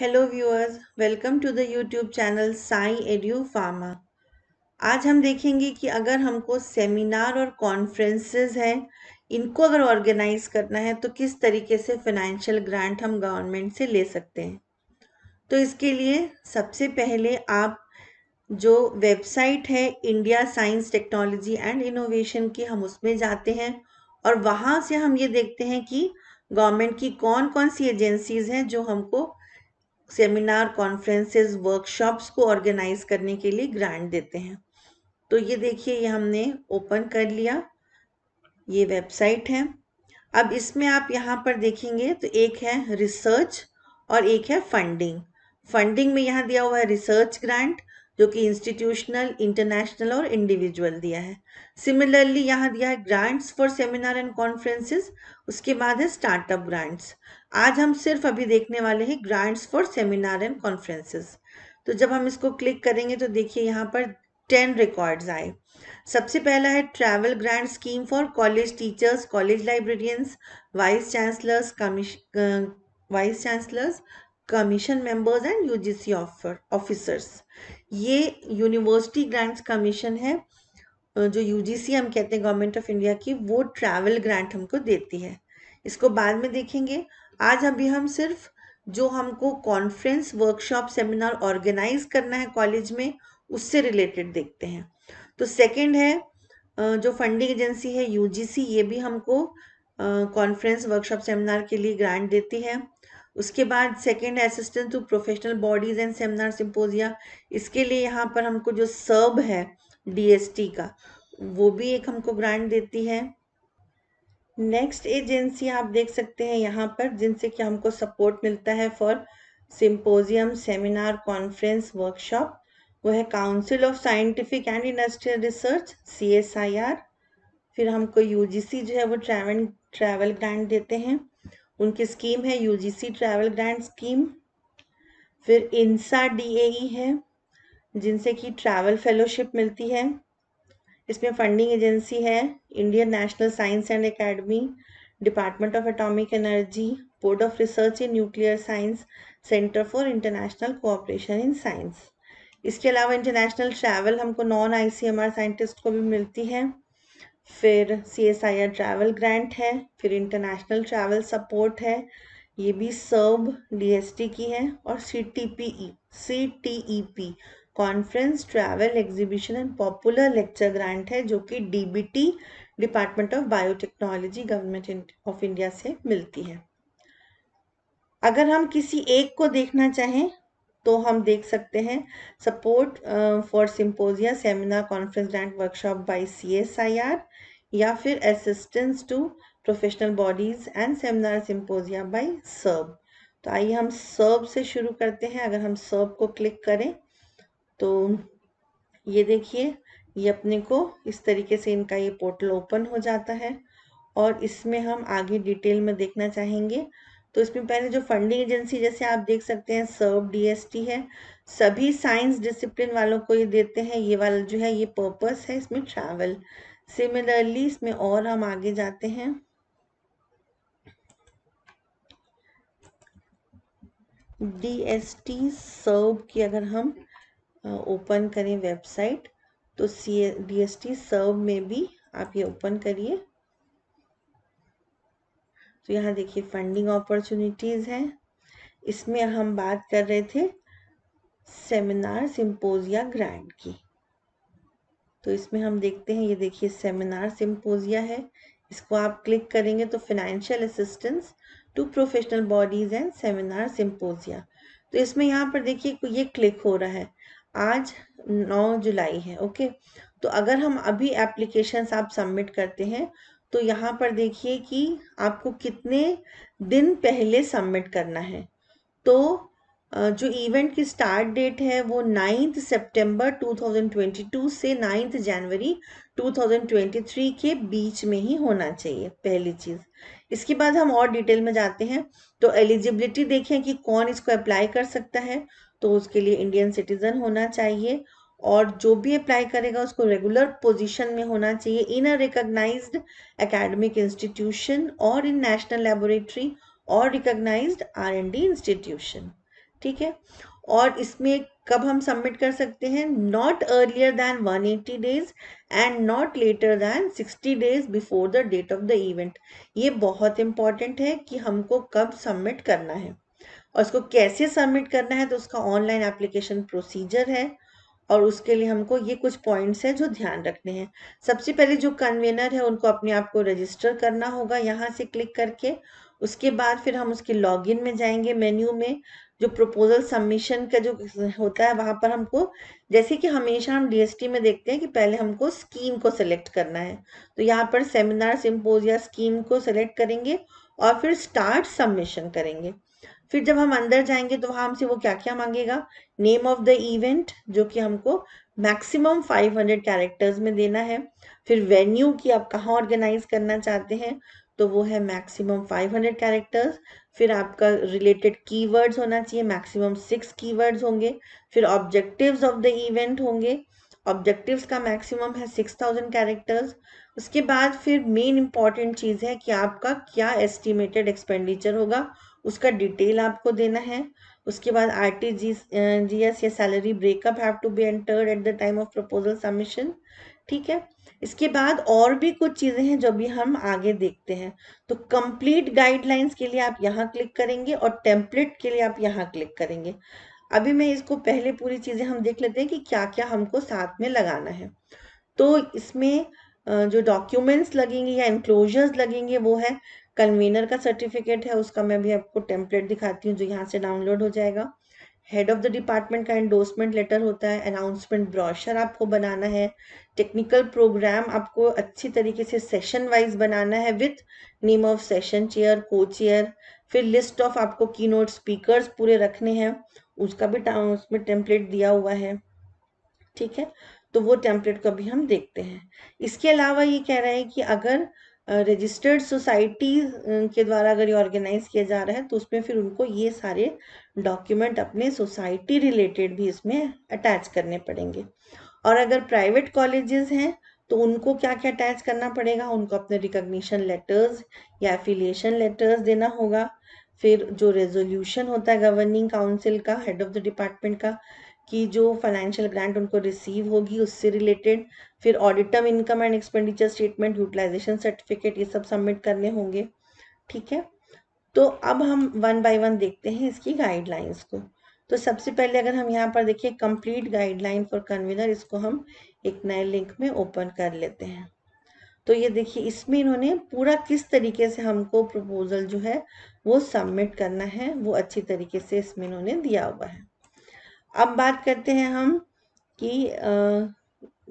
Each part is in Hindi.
hello viewers welcome to the YouTube channel Sai एडियो फार्मा आज हम देखेंगे कि अगर हमको सेमिनार और कॉन्फ्रेंसेस हैं इनको अगर ऑर्गेनाइज करना है तो किस तरीके से फाइनेंशियल ग्रांट हम गवर्नमेंट से ले सकते हैं तो इसके लिए सबसे पहले आप जो वेबसाइट है India science technology and innovation की हम उसमें जाते हैं और वहाँ से हम ये देखते हैं कि गवर्नमेंट की कौन कौन सी एजेंसीज़ हैं जो हमको सेमिनार कॉन्फ्रेंसेस वर्कशॉप्स को ऑर्गेनाइज करने के लिए ग्रांट देते हैं तो ये देखिए ये हमने ओपन कर लिया ये वेबसाइट है अब इसमें आप यहाँ पर देखेंगे तो एक है रिसर्च और एक है फंडिंग फंडिंग में यहाँ दिया हुआ है रिसर्च ग्रांट जो कि इंस्टीट्यूशनल इंटरनेशनल और इंडिविजुअल दिया है सिमिलरली यहाँ दिया है grants for seminar and conferences उसके बाद है स्टार्टअप ग्रांट्स आज हम सिर्फ अभी देखने वाले हैं grants for seminar and conferences तो जब हम इसको क्लिक करेंगे तो देखिए यहाँ पर टेन रिकॉर्ड्स आए सबसे पहला है travel grant scheme for college teachers college librarians vice chancellors vice chancellors commission members and UGC officers ये यूनिवर्सिटी ग्रांट्स कमीशन है जो यूजीसी हम कहते हैं गवर्नमेंट ऑफ इंडिया की वो ट्रैवल ग्रांट हमको देती है इसको बाद में देखेंगे आज अभी हम सिर्फ जो हमको कॉन्फ्रेंस वर्कशॉप सेमिनार ऑर्गेनाइज करना है कॉलेज में उससे रिलेटेड देखते हैं तो सेकंड है जो फंडिंग एजेंसी है यूजीसी ये भी हमको कॉन्फ्रेंस वर्कशॉप सेमिनार के लिए ग्रांट देती है उसके बाद second assistant to professional bodies and seminar symposia इसके लिए यहाँ पर हमको जो सर्ब है डीएसटी का वो भी एक हमको ग्रांट देती है नेक्स्ट एजेंसी आप देख सकते हैं यहाँ पर जिनसे कि हमको सपोर्ट मिलता है for symposium seminar conference workshop वो है council of scientific and industrial research C S I R फिर हमको यू जी सी जो है वो ट्रैवल ट्रैवल ग्रांट देते हैं उनकी स्कीम है यूजीसी ट्रैवल ग्रांट स्कीम फिर इंसा डीएई e है जिनसे कि ट्रैवल फेलोशिप मिलती है इसमें फंडिंग एजेंसी है Indian national science and academy department of atomic energy board of research in nuclear science centre for international cooperation in science इसके अलावा इंटरनेशनल ट्रैवल हमको नॉन आईसीएमआर साइंटिस्ट को भी मिलती है फिर C S I R travel grant है फिर इंटरनेशनल ट्रैवल सपोर्ट है ये भी सर्ब डीएसटी e की है और C T P E C T E P conference travel exhibition and popular lecture grant है जो कि DBT department of biotechnology government of India से मिलती है अगर हम किसी एक को देखना चाहें तो हम देख सकते हैं support for symposia seminar conference grant workshop by C S I R या फिर assistance to professional bodies and seminar symposia by SERB तो आइए हम सर्ब से शुरू करते हैं अगर हम सर्ब को क्लिक करें तो ये देखिए ये अपने को इस तरीके से इनका ये पोर्टल ओपन हो जाता है और इसमें हम आगे डिटेल में देखना चाहेंगे तो इसमें पहले जो फंडिंग एजेंसी जैसे आप देख सकते हैं सर्व डीएसटी है सभी साइंस डिसिप्लिन वालों को ये देते हैं ये वाला जो है ये पर्पस है इसमें ट्रैवल सिमिलरली इसमें और हम आगे जाते हैं डी एस टी सर्व की अगर हम ओपन करें वेबसाइट तो C D S T SERB में भी आप ये ओपन करिए तो यहाँ देखिए फंडिंग अपॉर्चुनिटीज़ हैं इसमें हम बात कर रहे थे सेमिनार सिंपोजिया ग्रांट की तो इसमें हम देखते हैं ये देखिए सेमिनार सिम्पोजिया है इसको आप क्लिक करेंगे तो financial assistance to professional bodies and seminar symposia तो इसमें यहाँ पर देखिए ये क्लिक हो रहा है आज 9 जुलाई है ओके तो अगर हम अभी एप्लीकेशंस आप सबमिट करते हैं तो यहाँ पर देखिए कि आपको कितने दिन पहले सबमिट करना है तो जो इवेंट की स्टार्ट डेट है वो नाइन्थ सितंबर 2022 से नाइन्थ जनवरी 2023 के बीच में ही होना चाहिए पहली चीज़ इसके बाद हम और डिटेल में जाते हैं तो एलिजिबिलिटी देखें कि कौन इसको अप्लाई कर सकता है तो उसके लिए इंडियन सिटीज़न होना चाहिए और जो भी अप्लाई करेगा उसको रेगुलर पोजीशन में होना चाहिए in a recognise academic institution और इन नेशनल लेबोरेटरी और रिकग्नाइज्ड डी इंस्टीट्यूशन ठीक है और इसमें कब हम सबमिट कर सकते हैं not earlier than 180 days and not later than 60 days before the date of the event ये बहुत इंपॉर्टेंट है कि हमको कब सबमिट करना है और इसको कैसे सबमिट करना है तो उसका ऑनलाइन एप्लीकेशन प्रोसीजर है और उसके लिए हमको ये कुछ पॉइंट्स हैं जो ध्यान रखने हैं सबसे पहले जो कन्वेनर है उनको अपने आप को रजिस्टर करना होगा यहाँ से क्लिक करके उसके बाद फिर हम उसके लॉगिन में जाएंगे मेन्यू में जो प्रपोजल सबमिशन का जो होता है वहां पर हमको जैसे कि हमेशा हम डीएसटी में देखते हैं कि पहले हमको स्कीम को सिलेक्ट करना है तो यहाँ पर सेमिनार सिम्पोज या स्कीम को सिलेक्ट करेंगे और फिर स्टार्ट सबमिशन करेंगे फिर जब हम अंदर जाएंगे तो वहां हमसे वो क्या क्या मांगेगा नेम ऑफ द इवेंट जो कि हमको मैक्सिमम 500 कैरेक्टर्स में देना है फिर वेन्यू कि आप कहाँ ऑर्गेनाइज करना चाहते हैं तो वो है मैक्सिमम 500 कैरेक्टर्स फिर आपका रिलेटेड कीवर्ड्स होना चाहिए मैक्सिमम सिक्स कीवर्ड्स होंगे फिर ऑब्जेक्टिव्स ऑफ द इवेंट होंगे ऑब्जेक्टिव्स का मैक्सिमम है सिक्स थाउजेंड कैरेक्टर्स उसके बाद फिर मेन इंपॉर्टेंट चीज़ है कि आपका क्या एस्टिमेटेड एक्सपेंडिचर होगा उसका डिटेल आपको देना है उसके बाद R T G G S या salary breakup have to be entered at the time of proposal submission ठीक है इसके बाद और भी कुछ चीज़ें हैं जो भी हम आगे देखते हैं तो कंप्लीट गाइडलाइंस के लिए आप यहाँ क्लिक करेंगे और टेम्पलेट के लिए आप यहाँ क्लिक करेंगे अभी मैं इसको पहले पूरी चीज़ें हम देख लेते हैं कि क्या क्या हमको साथ में लगाना है तो इसमें जो डॉक्यूमेंट्स लगेंगे या इंक्लोजर्स लगेंगे वो है कन्वीनर का सर्टिफिकेट है उसका मैं भी आपको टेम्पलेट दिखाती हूँ जो यहाँ से डाउनलोड हो जाएगा हेड ऑफ द डिपार्टमेंट का एंडोसमेंट लेटर होता है अनाउंसमेंट ब्रॉशर आपको बनाना है टेक्निकल प्रोग्राम आपको अच्छी तरीके से सेशन वाइज बनाना है with name of session chair को चेयर फिर लिस्ट ऑफ आपको की नोट स्पीकर पूरे रखने हैं उसका भी उसमें टेम्पलेट दिया हुआ है ठीक है तो वो टेम्पलेट को भी हम देखते हैं इसके अलावा ये कह रहे हैं कि अगर रजिस्टर्ड सोसाइटी के द्वारा अगर ये ऑर्गेनाइज किया जा रहा है तो उसमें फिर उनको ये सारे डॉक्यूमेंट अपने सोसाइटी रिलेटेड भी इसमें अटैच करने पड़ेंगे और अगर प्राइवेट कॉलेजेस हैं तो उनको क्या क्या अटैच करना पड़ेगा उनको अपने रिकग्निशन लेटर्स या एफिलिएशन लेटर्स देना होगा फिर जो रेजोल्यूशन होता है गवर्निंग काउंसिल का हेड ऑफ द डिपार्टमेंट का कि जो फाइनेंशियल ग्रांट उनको रिसीव होगी उससे रिलेटेड फिर audited income and expenditure statement utilisation certificate ये सब सबमिट करने होंगे ठीक है तो अब हम वन बाय वन देखते हैं इसकी गाइडलाइंस को तो सबसे पहले अगर हम यहाँ पर देखिए कंप्लीट गाइडलाइन फॉर कन्वीनर इसको हम एक नए लिंक में ओपन कर लेते हैं तो ये देखिए इसमें इन्होंने पूरा किस तरीके से हमको प्रपोजल जो है वो सबमिट करना है वो अच्छी तरीके से इसमें इन्होंने दिया हुआ है अब बात करते हैं हम कि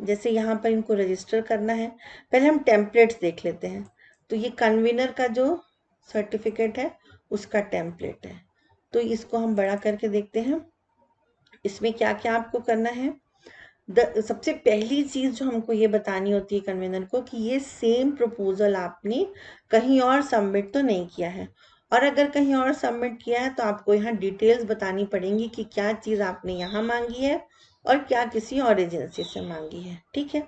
जैसे यहाँ पर इनको रजिस्टर करना है पहले हम टेम्पलेट्स देख लेते हैं तो ये कन्वीनर का जो सर्टिफिकेट है उसका टेम्पलेट है तो इसको हम बड़ा करके देखते हैं इसमें क्या क्या आपको करना है द सबसे पहली चीज़ जो हमको ये बतानी होती है कन्वीनर को कि ये सेम प्रपोजल आपने कहीं और सबमिट तो नहीं किया है और अगर कहीं और सबमिट किया है तो आपको यहाँ डिटेल्स बतानी पड़ेंगी कि क्या चीज़ आपने यहाँ मांगी है और क्या किसी और एजेंसी से मांगी है ठीक है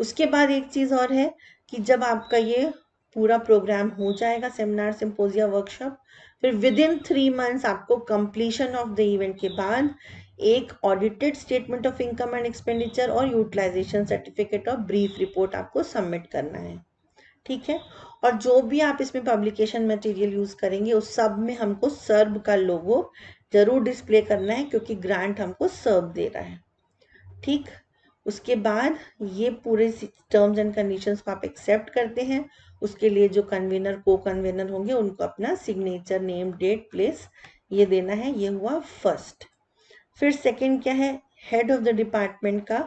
उसके बाद एक चीज़ और है कि जब आपका ये पूरा प्रोग्राम हो जाएगा सेमिनार सिंपोजिया वर्कशॉप फिर विद इन थ्री मंथ्स आपको कंप्लीशन ऑफ द इवेंट के बाद एक audited statement of income and expenditure और यूटिलाइजेशन सर्टिफिकेट और ब्रीफ रिपोर्ट आपको सबमिट करना है ठीक है और जो भी आप इसमें पब्लिकेशन मटेरियल यूज़ करेंगे उस सब में हमको सर्ब का लोगो ज़रूर डिस्प्ले करना है क्योंकि ग्रांट हमको सर्ब दे रहा है ठीक उसके बाद ये पूरे टर्म्स एंड कंडीशंस को आप एक्सेप्ट करते हैं उसके लिए जो कन्वीनर को कन्वीनर होंगे उनको अपना सिग्नेचर नेम डेट प्लेस ये देना है ये हुआ फर्स्ट फिर सेकेंड क्या है हेड ऑफ द डिपार्टमेंट का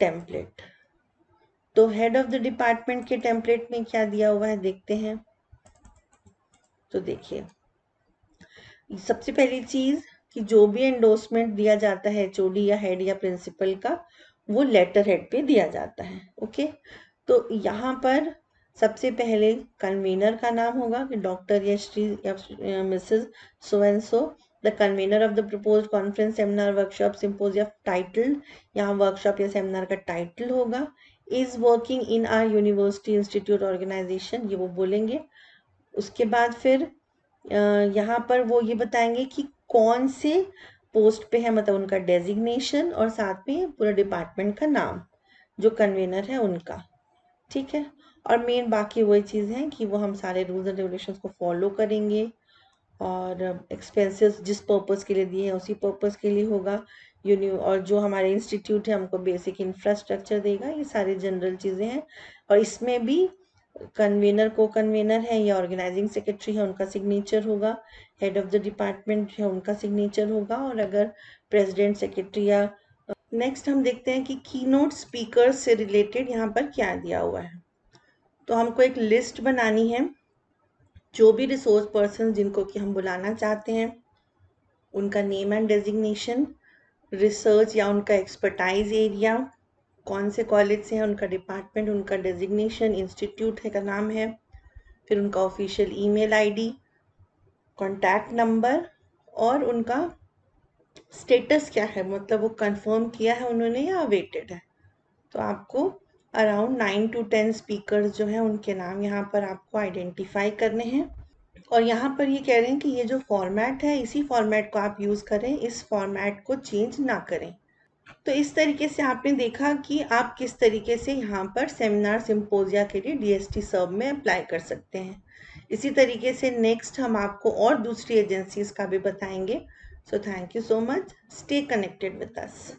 टेम्पलेट तो हेड ऑफ द डिपार्टमेंट के टेम्पलेट में क्या दिया हुआ है देखते हैं तो देखिए सबसे पहली चीज कि जो भी एंडोर्समेंट दिया जाता है चोडी या हेड या प्रिंसिपल का वो लेटर हेड पे दिया जाता है ओके तो यहाँ पर सबसे पहले कन्वीनर का नाम होगा कि डॉक्टर या श्री या Mrs so and so the convener of the propose conference seminar workshop symposium या टाइटल यहाँ वर्कशॉप या सेमिनार का टाइटल होगा is working in our university institute organisation ये वो बोलेंगे उसके बाद फिर यहाँ पर वो ये बताएंगे कि कौन से पोस्ट पे है मतलब उनका डेजिग्नेशन और साथ में पूरा डिपार्टमेंट का नाम जो कन्वीनर है उनका ठीक है और मेन बाकी वही चीज़ है कि वो हम सारे रूल्स एंड रेगुलेशन को फॉलो करेंगे और एक्सपेंसेस जिस पर्पज़ के लिए दिए हैं उसी पर्पज़ के लिए होगा यूनिव और जो हमारे इंस्टीट्यूट है हमको बेसिक इंफ्रास्ट्रक्चर देगा ये सारे जनरल चीज़ें हैं और इसमें भी कन्वेनर को कन्वेनर है या ऑर्गेनाइजिंग सेक्रेटरी है उनका सिग्नेचर होगा हेड ऑफ द डिपार्टमेंट है उनका सिग्नेचर होगा और अगर प्रेसिडेंट सेक्रेटरी या नेक्स्ट हम देखते हैं कि की नोट स्पीकर से रिलेटेड यहाँ पर क्या दिया हुआ है तो हमको एक लिस्ट बनानी है जो भी रिसोर्स पर्सन जिनको कि हम बुलाना चाहते हैं उनका नेम एंड डेजिग्नेशन रिसर्च या उनका एक्सपर्टाइज एरिया कौन से कॉलेज से है उनका डिपार्टमेंट उनका डेजिग्नेशन इंस्टीट्यूट है का नाम है फिर उनका official email ID contact number और उनका स्टेटस क्या है मतलब वो कंफर्म किया है उन्होंने या अवेटेड है तो आपको around nine to ten speaker जो हैं उनके नाम यहाँ पर आपको आइडेंटिफाई करने हैं और यहाँ पर ये कह रहे हैं कि ये जो फॉर्मेट है इसी फॉर्मेट को आप यूज़ करें इस फॉर्मेट को चेंज ना करें तो इस तरीके से आपने देखा कि आप किस तरीके से यहाँ पर सेमिनार सिंपोजिया के लिए टी सर्व में अप्लाई कर सकते हैं इसी तरीके से नेक्स्ट हम आपको और दूसरी एजेंसीज का भी बताएंगे so thank you so much stay connected with us